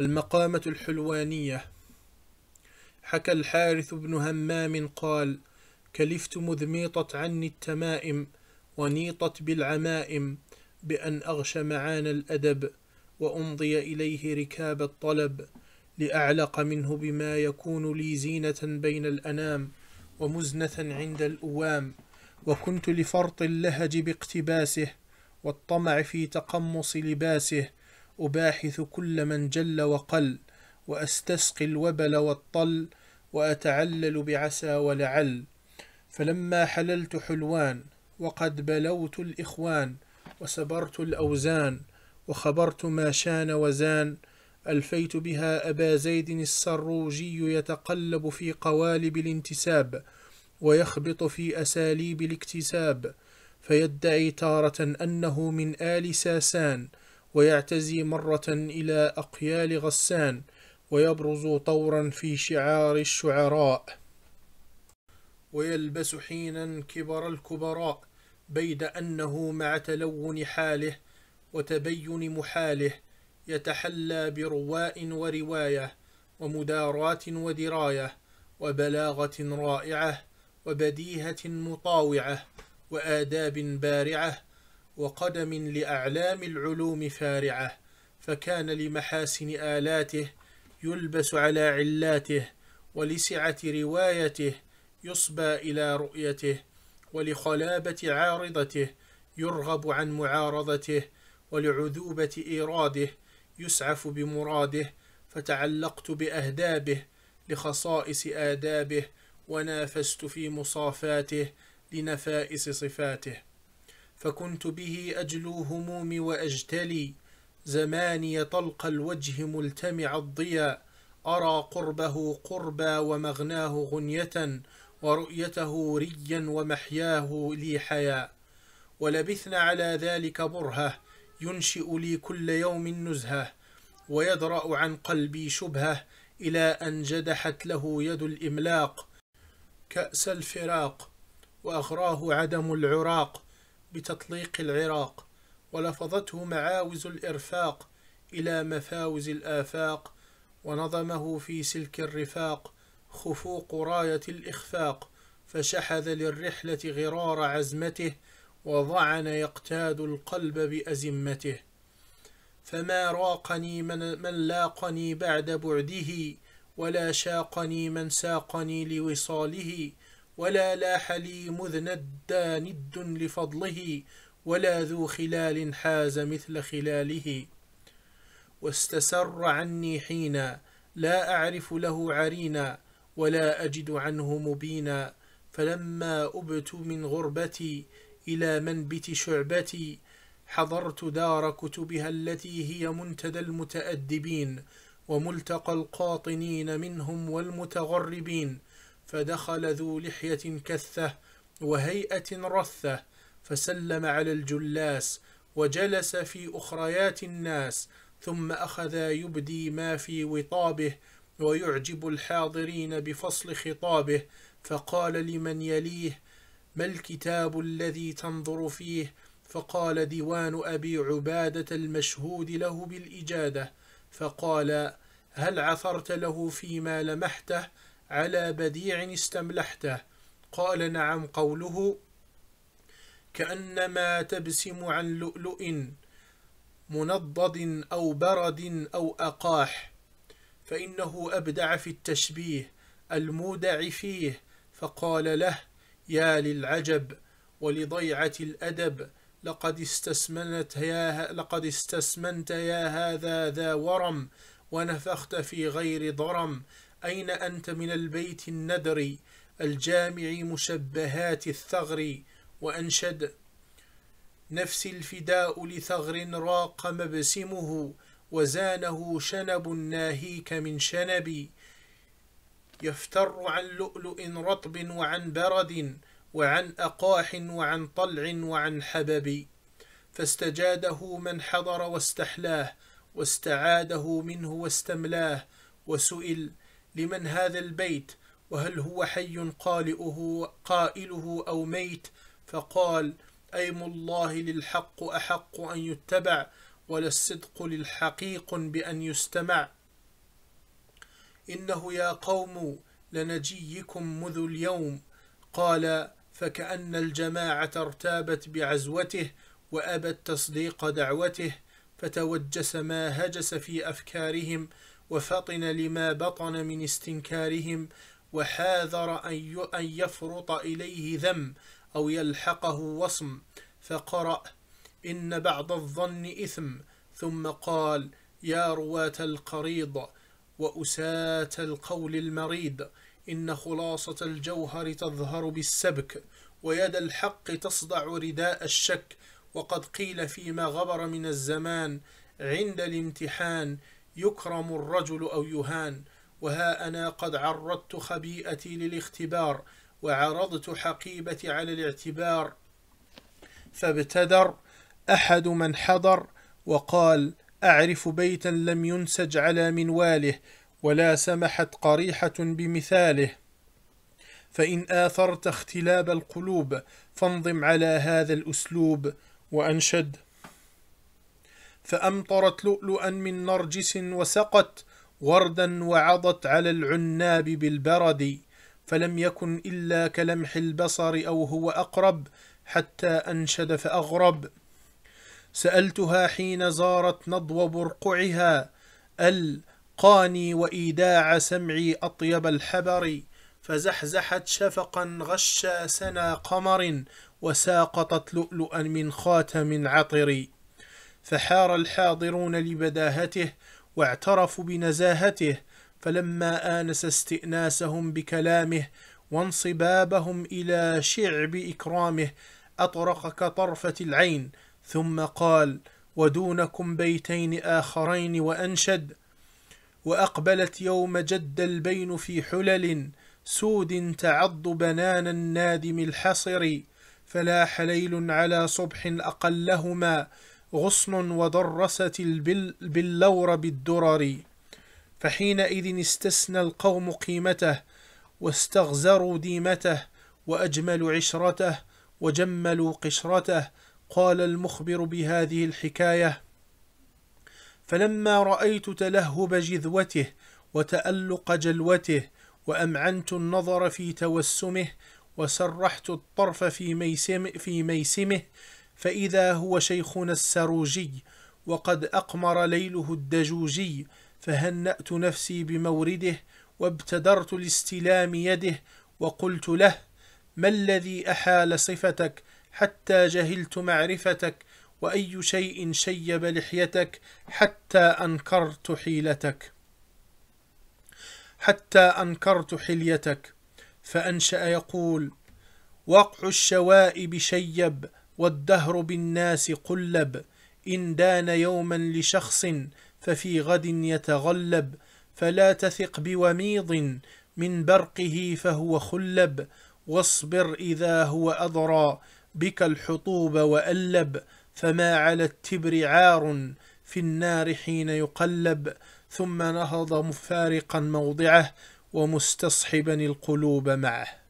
المقامة الحلوانية حكى الحارث بن همام قال كلفت مذ ميطت عني التمائم ونيطت بالعمائم بأن أغش معان الأدب وأمضي إليه ركاب الطلب لأعلق منه بما يكون لي زينة بين الأنام ومزنة عند الأوام وكنت لفرط اللهج باقتباسه والطمع في تقمص لباسه أباحث كل من جل وقل وأستسقي الوبل والطل وأتعلل بعسى ولعل فلما حللت حلوان وقد بلوت الإخوان وسبرت الأوزان وخبرت ما شان وزان ألفيت بها أبا زيد السروجي يتقلب في قوالب الانتساب ويخبط في أساليب الاكتساب فيدعي تارة أنه من آل ساسان ويعتزي مرة إلى أقيال غسان ويبرز طورا في شعار الشعراء ويلبس حينا كبر الكبراء بيد أنه مع تلون حاله وتبين محاله يتحلى برواء ورواية ومدارات ودراية وبلاغة رائعة وبديهة مطاوعة وآداب بارعة وقدم لأعلام العلوم فارعة فكان لمحاسن آلاته يلبس على علاته ولسعة روايته يصبى إلى رؤيته ولخلابة عارضته يرغب عن معارضته ولعذوبة إيراده يسعف بمراده فتعلقت بأهدابه لخصائص آدابه ونافست في مصافاته لنفائس صفاته فكنت به أجلو همومي وأجتلي زماني طلق الوجه ملتمع الضياء أرى قربه قربا ومغناه غنية ورؤيته ريا ومحياه لي حياء ولبثنا على ذلك برهة ينشئ لي كل يوم نزهة ويدرأ عن قلبي شبهة إلى أن جدحت له يد الإملاق كأس الفراق وأغراه عدم العراق بتطليق العراق ولفظته معاوز الإرفاق إلى مفاوز الآفاق ونظمه في سلك الرفاق خفوق راية الإخفاق فشحذ للرحلة غرار عزمته وضعن يقتاد القلب بأزمته فما راقني من, من لاقني بعد بعده ولا شاقني من ساقني لوصاله ولا لاح لي مذ ندى ند لفضله ولا ذو خلال حاز مثل خلاله واستسر عني حينا لا أعرف له عرينا ولا أجد عنه مبينا فلما أبت من غربتي إلى منبت شعبتي حضرت دار كتبها التي هي منتدى المتأدبين وملتقى القاطنين منهم والمتغربين فدخل ذو لحية كثة وهيئة رثة فسلم على الجلاس وجلس في أخريات الناس ثم أخذ يبدي ما في وطابه ويعجب الحاضرين بفصل خطابه فقال لمن يليه ما الكتاب الذي تنظر فيه فقال ديوان أبي عبادة المشهود له بالإجادة فقال هل عثرت له فيما لمحته على بديع استملحته قال نعم قوله كأنما تبسم عن لؤلؤ منضد أو برد أو أقاح فإنه أبدع في التشبيه المودع فيه فقال له يا للعجب ولضيعة الأدب لقد استسمنت يا لقد استسمنت يا هذا ذا ورم ونفخت في غير ضرم أين أنت من البيت الندر الجامع مشبهات الثغر وأنشد نفسي الفداء لثغر راق مبسمه وزانه شنب ناهيك من شنب يفتر عن لؤلؤ رطب وعن برد وعن أقاح وعن طلع وعن حبب فاستجاده من حضر واستحلاه واستعاده منه واستملاه وسئل لمن هذا البيت وهل هو حي قالئه قائله أو ميت فقال أيم الله للحق أحق أن يتبع ولا الصدق للحقيق بأن يستمع إنه يا قوم لنجيكم منذ اليوم قال فكأن الجماعة ارتابت بعزوته وأبت تصديق دعوته فتوجس ما هجس في أفكارهم وفطن لما بطن من استنكارهم وحاذر أن يفرط إليه ذم أو يلحقه وصم فقرأ إن بعض الظن إثم ثم قال يا رواة القريض وأساة القول المريض إن خلاصة الجوهر تظهر بالسبك ويد الحق تصدع رداء الشك وقد قيل فيما غبر من الزمان عند الامتحان يكرم الرجل أو يهان وها أنا قد عرضت خبيئتي للاختبار وعرضت حقيبتي على الاعتبار فابتدر أحد من حضر وقال أعرف بيتا لم ينسج على منواله ولا سمحت قريحة بمثاله فإن آثرت اختلاب القلوب فانظم على هذا الأسلوب وأنشد فأمطرت لؤلؤا من نرجس وسقت وردا وعضت على العناب بالبرد فلم يكن إلا كلمح البصر أو هو أقرب حتى أنشد فأغرب سألتها حين زارت نضو برقعها القاني وإيداع سمعي أطيب الحبر فزحزحت شفقا غشى سنا قمر وساقطت لؤلؤا من خاتم عطر فحار الحاضرون لبداهته واعترفوا بنزاهته فلما آنس استئناسهم بكلامه وانصبابهم إلى شعب إكرامه أطرق كطرفة العين ثم قال ودونكم بيتين آخرين وأنشد وأقبلت يوم جد البين في حلل سود تعض بنان النادم الحصر فلاح ليل على صبح أقلهما غصن ودرست باللور بالدرر فحينئذ استثنى القوم قيمته واستغزروا ديمته وأجملوا عشرته وجملوا قشرته قال المخبر بهذه الحكاية فلما رأيت تلهب جذوته وتألق جلوته وأمعنت النظر في توسمه وسرحت الطرف في ميسم في ميسمه فإذا هو شيخنا السروجي وقد أقمر ليله الدجوجي فهنأت نفسي بمورده وابتدرت لاستلام يده وقلت له ما الذي أحال صفتك حتى جهلت معرفتك وأي شيء شيب لحيتك حتى أنكرت حيلتك حتى أنكرت حليتك فأنشأ يقول وقع الشوائب شيب والدهر بالناس قلب إن دان يوما لشخص ففي غد يتغلب فلا تثق بوميض من برقه فهو خلب واصبر إذا هو أضرى بك الحطوب وألب فما على التبر عار في النار حين يقلب ثم نهض مفارقا موضعه ومستصحبا القلوب معه